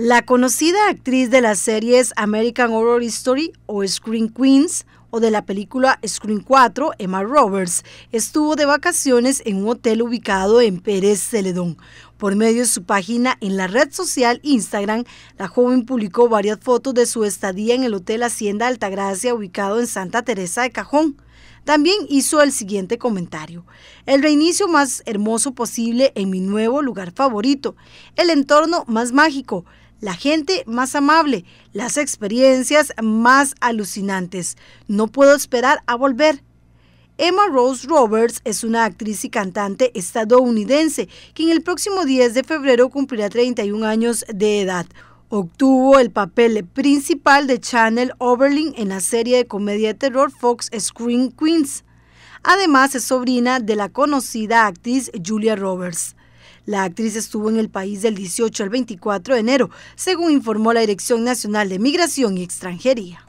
La conocida actriz de las series American Horror Story o Screen Queens o de la película Screen 4, Emma Roberts, estuvo de vacaciones en un hotel ubicado en Pérez Celedón. Por medio de su página en la red social Instagram, la joven publicó varias fotos de su estadía en el Hotel Hacienda Altagracia ubicado en Santa Teresa de Cajón. También hizo el siguiente comentario. El reinicio más hermoso posible en mi nuevo lugar favorito. El entorno más mágico la gente más amable, las experiencias más alucinantes. No puedo esperar a volver. Emma Rose Roberts es una actriz y cantante estadounidense, que en el próximo 10 de febrero cumplirá 31 años de edad. Obtuvo el papel principal de Channel Oberlin en la serie de comedia de terror Fox Screen Queens. Además es sobrina de la conocida actriz Julia Roberts. La actriz estuvo en el país del 18 al 24 de enero, según informó la Dirección Nacional de Migración y Extranjería.